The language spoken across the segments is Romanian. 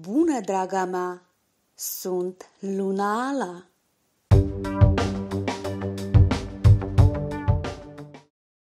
Bună, draga mea! Sunt Luna Ala!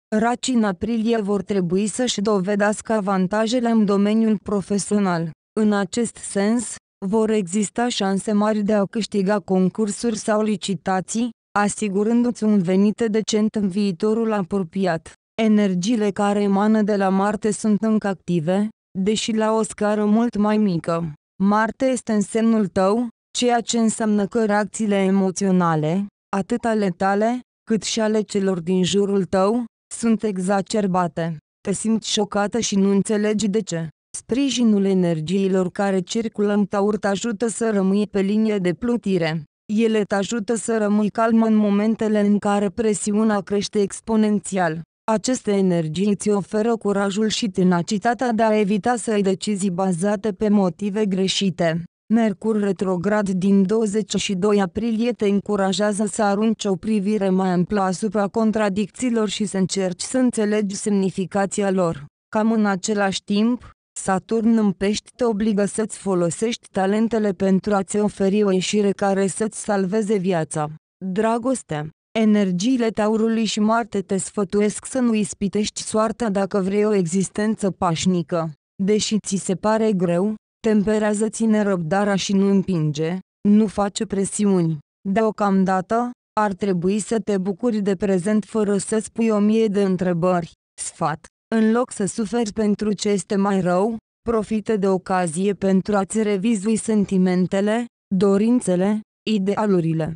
Racii în aprilie vor trebui să-și dovedească avantajele în domeniul profesional. În acest sens, vor exista șanse mari de a câștiga concursuri sau licitații, asigurându-ți un venit decent în viitorul apropiat. Energiile care emană de la Marte sunt încă active, deși la o scară mult mai mică. Marte este în semnul tău, ceea ce înseamnă că reacțiile emoționale, atât ale tale, cât și ale celor din jurul tău, sunt exacerbate. Te simți șocată și nu înțelegi de ce. Sprijinul energiilor care circulă în taur te ajută să rămâi pe linie de plutire. Ele te ajută să rămâi calm în momentele în care presiunea crește exponențial. Aceste energii îți oferă curajul și tenacitatea de a evita să ai decizii bazate pe motive greșite. Mercur retrograd din 22 aprilie te încurajează să arunci o privire mai amplă asupra contradicțiilor și să încerci să înțelegi semnificația lor. Cam în același timp, Saturn în pești te obligă să-ți folosești talentele pentru a-ți oferi o ieșire care să-ți salveze viața. Dragoste. Energiile taurului și Marte te sfătuiesc să nu ispitești soarta dacă vrei o existență pașnică. Deși ți se pare greu, temperează ține răbdarea și nu împinge, nu face presiuni. Deocamdată, ar trebui să te bucuri de prezent fără să spui o mie de întrebări. Sfat, în loc să suferi pentru ce este mai rău, profită de ocazie pentru a-ți revizui sentimentele, dorințele, idealurile.